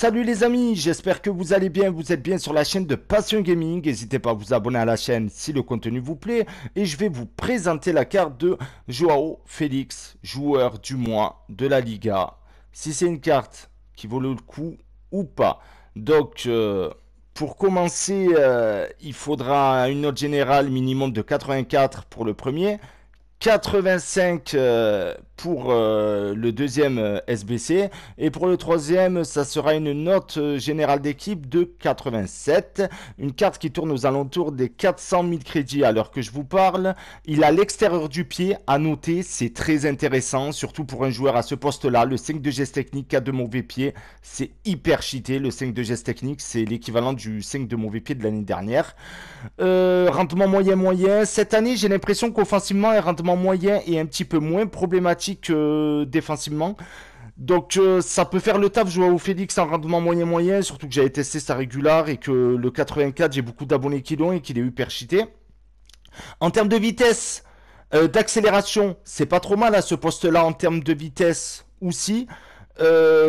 Salut les amis, j'espère que vous allez bien, vous êtes bien sur la chaîne de Passion Gaming, n'hésitez pas à vous abonner à la chaîne si le contenu vous plaît, et je vais vous présenter la carte de Joao Félix, joueur du mois de la Liga, si c'est une carte qui vaut le coup ou pas. Donc, euh, pour commencer, euh, il faudra une note générale minimum de 84 pour le premier, 85 pour euh, le deuxième euh, SBC. Et pour le troisième, ça sera une note euh, générale d'équipe de 87. Une carte qui tourne aux alentours des 400 000 crédits à l'heure que je vous parle. Il a l'extérieur du pied à noter, c'est très intéressant, surtout pour un joueur à ce poste-là. Le 5 de geste technique a de mauvais pieds, c'est hyper cheaté. Le 5 de geste technique, c'est l'équivalent du 5 de mauvais pied de l'année dernière. rendement moyen-moyen. Cette année, j'ai l'impression qu'offensivement, un rendement moyen est un petit peu moins problématique euh, défensivement. Donc euh, ça peut faire le taf joao au Félix en rendement moyen-moyen, surtout que j'avais testé sa régulière et que le 84, j'ai beaucoup d'abonnés qui l'ont et qu'il est hyper cheaté. En termes de vitesse, euh, d'accélération, c'est pas trop mal à hein, ce poste-là en termes de vitesse aussi.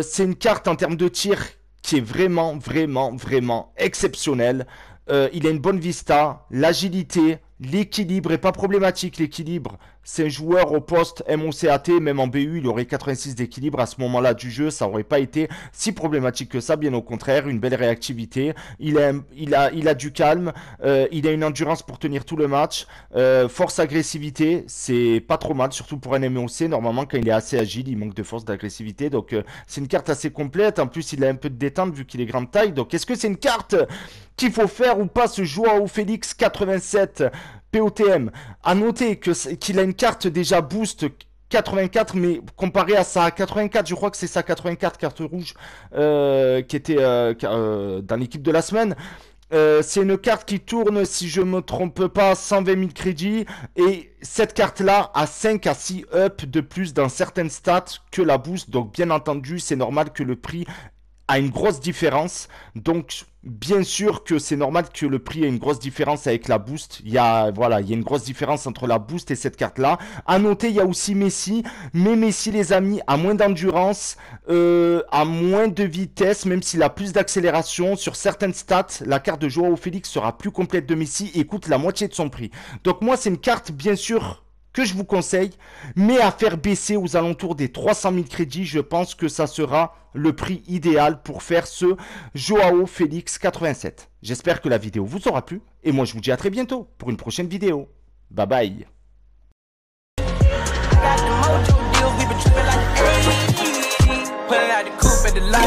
c'est une carte en termes de tir qui est vraiment, vraiment, vraiment exceptionnelle. il a une bonne vista, l'agilité, l'équilibre est pas problématique, l'équilibre c'est un joueur au poste MOCAT, même en BU, il aurait 86 d'équilibre à ce moment-là du jeu, ça aurait pas été si problématique que ça, bien au contraire, une belle réactivité, il a, du calme, euh, il a une endurance pour tenir tout le match, euh, force agressivité, c'est pas trop mal, surtout pour un MOC, normalement quand il est assez agile, il manque de force d'agressivité, donc euh, c'est une carte assez complète, en plus il a un peu de détente vu qu'il est grande taille, donc est-ce que c'est une carte qu'il faut faire ou pas ce joueur au Félix 87 POTM. À noter qu'il a une carte déjà boost 84, mais comparé à sa 84, je crois que c'est sa 84 carte rouge euh, qui était euh, euh, dans l'équipe de la semaine. c'est une carte qui tourne, si je me trompe pas, 120 000 crédits. Et cette carte-là a 5 à 6 up de plus dans certaines stats que la boost. Donc bien entendu, c'est normal que le prix une grosse différence. Donc, bien sûr que c'est normal que le prix ait une grosse différence avec la boost. Il y a, voilà, il y a une grosse différence entre la boost et cette carte-là. À noter, il y a aussi Messi. Mais Messi, les amis, a moins d'endurance, euh, a moins de vitesse, même s'il a plus d'accélération. Sur certaines stats, la carte de Joao Félix sera plus complète de Messi et coûte la moitié de son prix. Donc moi, c'est une carte, bien sûr, que je vous conseille, mais à faire baisser aux alentours des 300 000 crédits, je pense que ça sera le prix idéal pour faire ce Joao Félix 87. J'espère que la vidéo vous aura plu, et moi je vous dis à très bientôt pour une prochaine vidéo. Bye bye